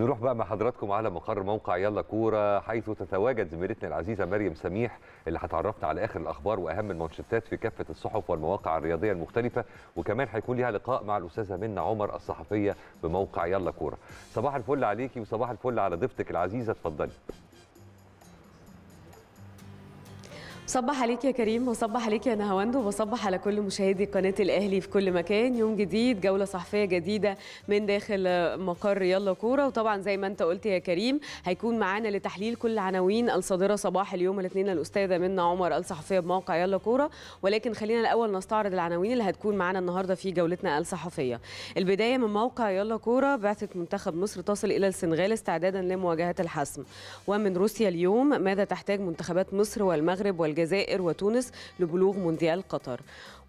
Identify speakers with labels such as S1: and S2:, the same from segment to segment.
S1: نروح بقى مع حضراتكم على مقر موقع يلا كوره حيث تتواجد زميلتنا العزيزه مريم سميح اللي هتعرفنا على اخر الاخبار واهم المانشيتات في كافه الصحف والمواقع الرياضيه المختلفه وكمان هيكون ليها لقاء مع الاستاذه منى عمر الصحفيه بموقع يلا كوره. صباح الفل عليكي وصباح الفل على ضيفتك العزيزه اتفضلي.
S2: صبح عليك يا كريم وصبح عليك يا نهاوند وبصبح على كل مشاهدي قناه الاهلي في كل مكان يوم جديد جوله صحفيه جديده من داخل مقر يلا كوره وطبعا زي ما انت قلت يا كريم هيكون معانا لتحليل كل العناوين الصادره صباح اليوم الاثنين الاستاذه منى عمر الصحفيه بموقع يلا كوره ولكن خلينا الاول نستعرض العناوين اللي هتكون معانا النهارده في جولتنا الصحفيه البدايه من موقع يلا كوره بعثه منتخب مصر تصل الى السنغال استعدادا لمواجهه الحسم ومن روسيا اليوم ماذا تحتاج منتخبات مصر والمغرب والجزائر الجزائر وتونس لبلوغ مونديال قطر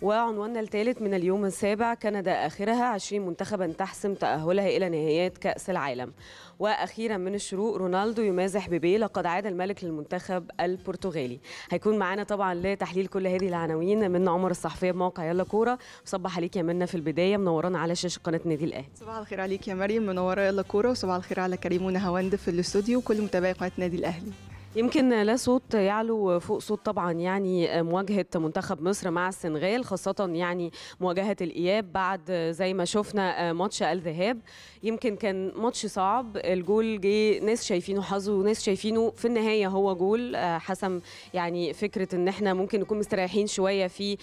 S2: وعنواننا الثالث من اليوم السابع كندا آخرها 20 منتخبا تحسم تأهلها إلى نهايات كأس العالم وأخيرا من الشروق رونالدو يمازح ببي لقد عاد الملك للمنتخب البرتغالي هيكون معنا طبعا لتحليل كل هذه العناوين من عمر الصحفية بموقع يلا كورة صبح عليك يا منا في البداية منورانا على شاشة قناة نادي الأهلي صباح
S1: الخير عليك يا مريم منورة يلا كورة وصباح الخير على كريم ونهاوند في الاستوديو وكل متابعي قناة نادي الأهلي
S2: يمكن لا صوت يعلو فوق صوت طبعا يعني آه، مواجهه منتخب مصر مع السنغال خاصه يعني مواجهه الاياب بعد آه، زي ما شفنا آه، ماتش الذهاب يمكن كان ماتش صعب الجول جه ناس شايفينه حظ وناس شايفينه في النهايه هو جول حسم يعني فكره ان احنا ممكن نكون مستريحين شويه في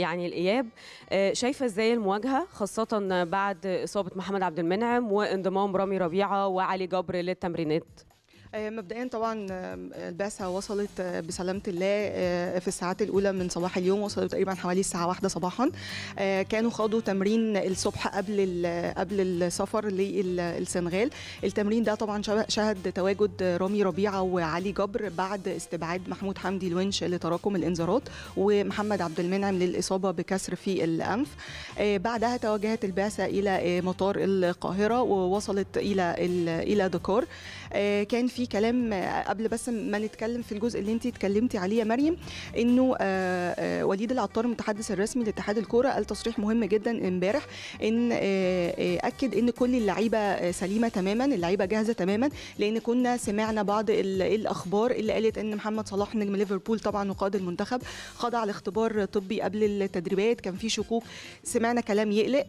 S2: يعني الاياب شايفه ازاي المواجهه خاصه بعد اصابه محمد عبد المنعم وانضمام رامي ربيعه وعلي جبر للتمرينات
S1: آه، مبدئيا طبعا البعثه وصلت آه، بسلامه الله آه، في الساعات الاولى من صباح اليوم وصلت تقريبا حوالي الساعه واحدة صباحا كانوا خاضوا تمرين الصبح قبل قبل السفر للسنغال التمرين ده طبعا شهد تواجد رامي ربيعه وعلي جبر بعد استبعاد محمود حمدي الونش لتراكم الانذارات ومحمد عبد المنعم للاصابه بكسر في الانف بعدها توجهت البعثه الى مطار القاهره ووصلت الى الى دكار آه، كان في كلام آه، قبل بس ما نتكلم في الجزء اللي انت اتكلمتي عليه يا مريم انه آه، وليد العطار المتحدث الرسمي لاتحاد الكوره قال تصريح مهم جدا امبارح ان اكد ان كل اللعيبه سليمه تماما اللعيبه جاهزه تماما لان كنا سمعنا بعض إيه الاخبار اللي قالت ان محمد صلاح نجم ليفربول طبعا وقائد المنتخب خضع لاختبار طبي قبل التدريبات كان في شكوك سمعنا كلام يقلق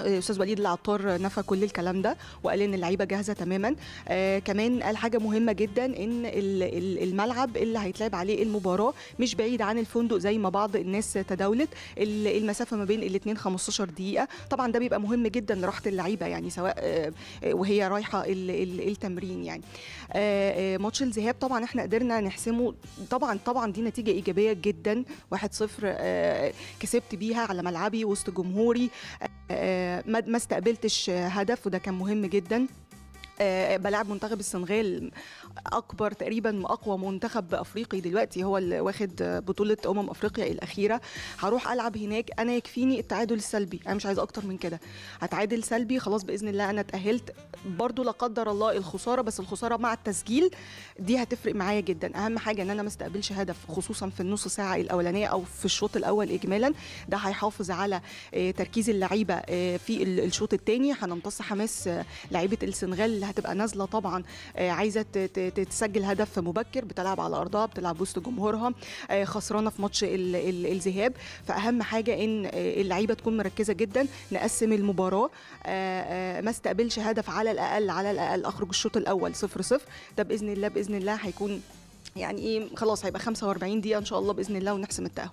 S1: آه، استاذ وليد العطار نفى كل الكلام ده وقال ان اللعيبه جاهزه تماما آه كمان قال حاجه مهمه جدا ان الملعب اللي هيتلعب عليه المباراه مش بعيد عن الفندق زي ما بعض الناس تداولت المسافه ما بين الاثنين 15 دقيقه طبعا ده بيبقى مهم جدا لراحه اللعيبه يعني سواء آه وهي رايحه الـ الـ التمرين يعني آه،, آه ماتش الذهاب طبعا احنا قدرنا نحسمه طبعا طبعا دي نتيجه ايجابيه جدا 1-0 آه، كسبت بيها على ملعبي وسط جمهوري ما استقبلتش هدف وده كان مهم جدا آه، بلاعب منتخب السنغال اكبر تقريبا واقوى منتخب افريقي دلوقتي هو اللي واخد بطوله امم افريقيا الاخيره هروح العب هناك انا يكفيني التعادل السلبي انا مش عايز اكتر من كده هتعادل سلبي خلاص باذن الله انا اتاهلت برضو لا قدر الله الخساره بس الخساره مع التسجيل دي هتفرق معايا جدا اهم حاجه ان انا ما استقبلش هدف خصوصا في النص ساعه الاولانيه او في الشوط الاول اجمالا ده هيحافظ على آه، تركيز اللعيبه آه، في الشوط الثاني هنمتص حماس لعيبه السنغال هتبقى نازله طبعا آه، عايزه تسجل هدف مبكر بتلعب على ارضها بتلعب وسط جمهورها آه، خسرانه في ماتش الذهاب فاهم حاجه ان آه، اللعيبه تكون مركزه جدا نقسم المباراه ما استقبلش هدف على الاقل على الاقل اخرج الشوط الاول 0 0 ده باذن الله باذن الله هيكون يعني ايه خلاص هيبقى 45 دقيقه ان شاء الله باذن الله ونحسم التاهل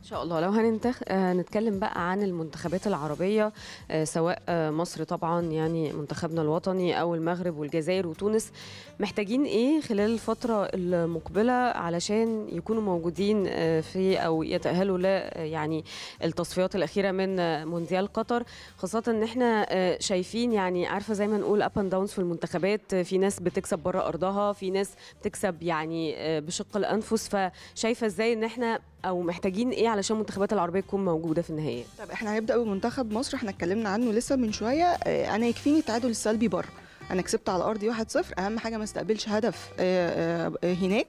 S2: ان شاء الله لو هننتخ... آه، هنتكلم بقى عن المنتخبات العربيه آه، سواء آه، مصر طبعا يعني منتخبنا الوطني او المغرب والجزائر وتونس محتاجين ايه خلال الفتره المقبله علشان يكونوا موجودين في او يتاهلوا ل يعني التصفيات الاخيره من مونديال قطر خاصه ان احنا شايفين يعني عارفه زي ما نقول اب اند داونز في المنتخبات في ناس بتكسب بره ارضها في ناس بتكسب يعني بشق الانفس فشايفه ازاي ان احنا او محتاجين ايه علشان المنتخبات العربيه تكون موجوده في النهايه
S1: طب احنا هنبدا بمنتخب مصر احنا اتكلمنا عنه لسه من شويه آه، انا يكفيني التعادل السلبي بره انا كسبت على ارضي 1-0 اهم حاجه ما استقبلش هدف آه، آه، هناك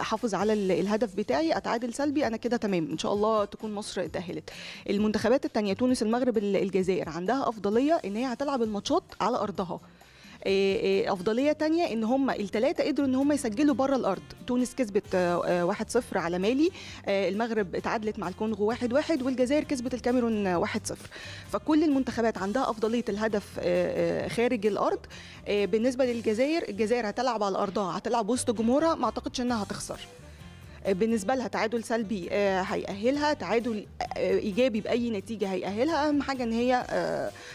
S1: احافظ على الهدف بتاعي اتعادل سلبي انا كده تمام ان شاء الله تكون مصر اتاهلت المنتخبات الثانيه تونس المغرب الجزائر عندها افضليه ان هي هتلعب الماتشات على ارضها آه، آه، افضليه تانية ان هم الثلاثه قدروا ان هم يسجلوا بره الارض تونس كسبت 1-0 آه، على مالي المغرب اتعادلت مع الكونغو 1-1 والجزائر كسبت الكاميرون 1-0 فكل المنتخبات عندها افضليه الهدف خارج الارض بالنسبه للجزائر الجزائر هتلعب على ارضها هتلعب وسط جمهورها ما اعتقدش انها هتخسر آه، بالنسبه لها تعادل سلبي آه، هيأهلها تعادل آه، ايجابي باي نتيجه هيأهلها اهم حاجه ان هي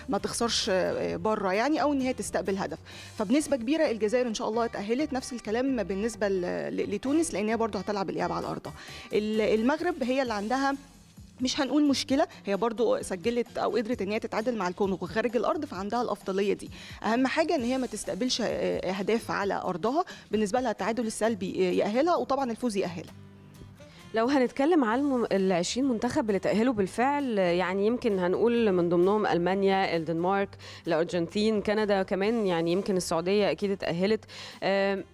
S1: ما تخسرش بره يعني او ان هي تستقبل هدف فبنسبه كبيره الجزائر ان شاء الله اتأهلت نفس الكلام بالنسبه لتونس لان هي برضه هتلعب الاياب على ارضها المغرب هي اللي عندها مش هنقول مشكله هي برضو سجلت او قدرت ان هي تتعادل مع الكونغو خارج الارض فعندها الافضليه دي اهم حاجه ان هي ما تستقبلش آه، آه، اهداف على ارضها بالنسبه لها التعادل
S2: السلبي آه، ياهلها وطبعا الفوز ياهلها لو هنتكلم عن ال 20 منتخب اللي تأهلوا بالفعل يعني يمكن هنقول من ضمنهم ألمانيا، الدنمارك، الأرجنتين، كندا كمان يعني يمكن السعودية أكيد اتأهلت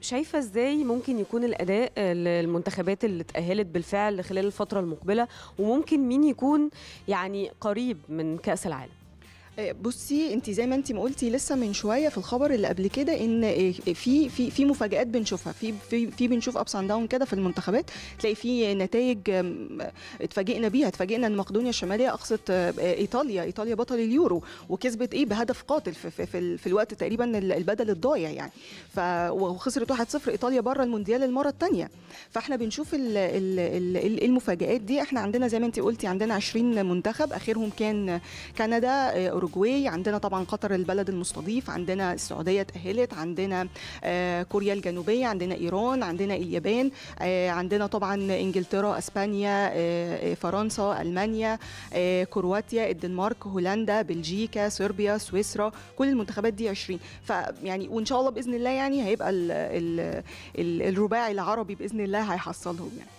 S2: شايفة إزاي ممكن يكون الأداء للمنتخبات اللي اتأهلت بالفعل خلال الفترة المقبلة وممكن مين يكون يعني قريب من كأس العالم؟ بصي انت زي ما انت ما
S1: قلتي لسه من شويه في الخبر اللي قبل كده ان آه، في في في مفاجات بنشوفها في في, في بنشوف ابس اند داون كده في المنتخبات تلاقي في نتائج اتفاجئنا بيها اتفاجئنا ان مقدونيا الشماليه اقصت آه، ايطاليا ايطاليا بطل اليورو وكسبت ايه بهدف قاتل في, في, في, في الوقت تقريبا البدل الضايع يعني ف وخسرت 1-0 ايطاليا بره المونديال المره الثانيه فاحنا بنشوف الـ الـ الـ المفاجات دي احنا عندنا زي ما انت قلتي عندنا 20 منتخب اخرهم كان كندا آه، اوروجواي عندنا طبعا قطر البلد المستضيف عندنا السعوديه تاهلت عندنا آه، كوريا الجنوبيه عندنا ايران عندنا اليابان آه، عندنا طبعا انجلترا اسبانيا آه، فرنسا المانيا كرواتيا الدنمارك هولندا بلجيكا صربيا سويسرا كل المنتخبات دي 20 فيعني وان شاء الله باذن الله يعني هيبقى الرباعي العربي باذن الله هيحصلهم يعني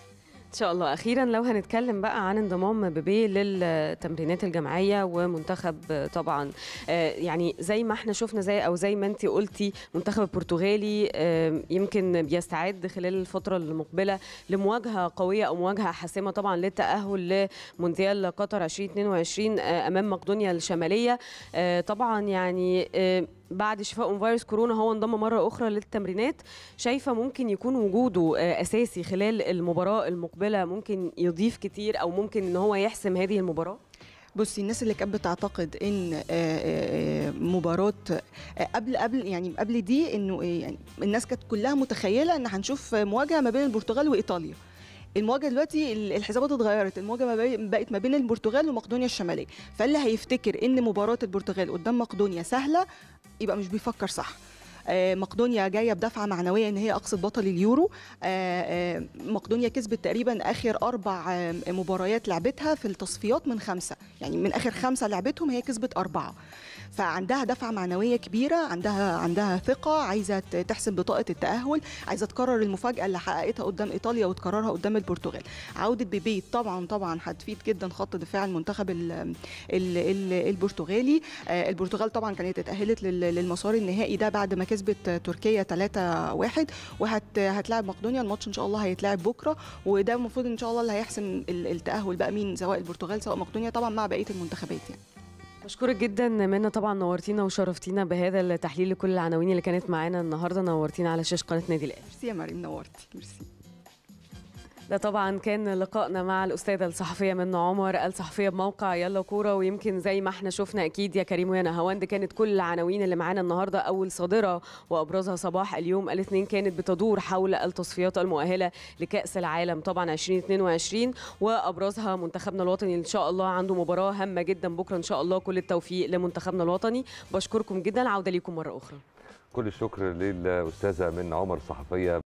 S2: ان شاء الله اخيرا لو هنتكلم بقى عن انضمام بيبي للتمرينات الجماعيه ومنتخب طبعا آه، يعني زي ما احنا شفنا زي او زي ما انت قلتي منتخب البرتغالي آه، يمكن بيستعد خلال الفتره المقبله لمواجهه قويه او مواجهه حاسمه طبعا للتاهل لمونديال قطر 2022 آه، امام مقدونيا الشماليه طبعا يعني بعد شفاء من فيروس كورونا هو انضم مرة أخرى للتمرينات شايفة ممكن يكون وجوده آه، أساسي خلال المباراة المقبلة ممكن يضيف كتير أو ممكن إن هو يحسم هذه المباراة؟ بصي الناس اللي كانت بتعتقد ان آه، آه، مباراه
S1: قبل قبل يعني قبل دي انه يعني الناس كانت كلها متخيله ان هنشوف مواجهه ما بين البرتغال وايطاليا المواجهه دلوقتي الحسابات اتغيرت المواجهه بقت ما بين البرتغال ومقدونيا الشماليه فاللي هيفتكر ان مباراه البرتغال قدام مقدونيا سهله يبقى مش بيفكر صح آه، مقدونيا جايه بدفعه معنويه ان هي اقصد بطل اليورو آه، آه، مقدونيا كسبت تقريبا اخر اربع مباريات لعبتها في التصفيات من خمسه يعني من اخر خمسه لعبتهم هي كسبت اربعه فعندها دفعه معنويه كبيره عندها عندها ثقه عايزه تحسم بطاقه التاهل عايزه تكرر المفاجاه اللي حققتها قدام ايطاليا وتكررها قدام البرتغال عوده بيبي طبعا طبعا هتفيد جدا خط دفاع المنتخب الـ الـ الـ البرتغالي البرتغال طبعا كانت اتاهلت للمسار النهائي ده بعد ما كسبت كسبت تركيا 3-1 وهتلاعب مقدونيا الماتش ان شاء الله هيتلعب بكره وده المفروض ان شاء الله اللي هيحسم التاهل بقى مين سواء البرتغال سواء مقدونيا طبعا مع بقيه المنتخبات يعني
S2: بشكرك جدا منا طبعا نورتينا وشرفتينا بهذا التحليل لكل العناوين اللي كانت معانا النهارده نورتينا على شاشه قناه نادي الاهلي ميرسي يا مريم نورتي ميرسي ده طبعا كان لقائنا مع الاستاذه الصحفيه من عمر الصحفيه بموقع يلا كوره ويمكن زي ما احنا شفنا اكيد يا كريم ويا نهاوند كانت كل العناوين اللي معانا النهارده اول صادره وابرزها صباح اليوم الاثنين كانت بتدور حول التصفيات المؤهله لكاس العالم طبعا 2022 وابرزها منتخبنا الوطني ان شاء الله عنده مباراه هامه جدا بكره ان شاء الله كل التوفيق لمنتخبنا الوطني بشكركم جدا عوده ليكم مره اخرى
S1: كل الشكر للاستاذه من عمر الصحفيه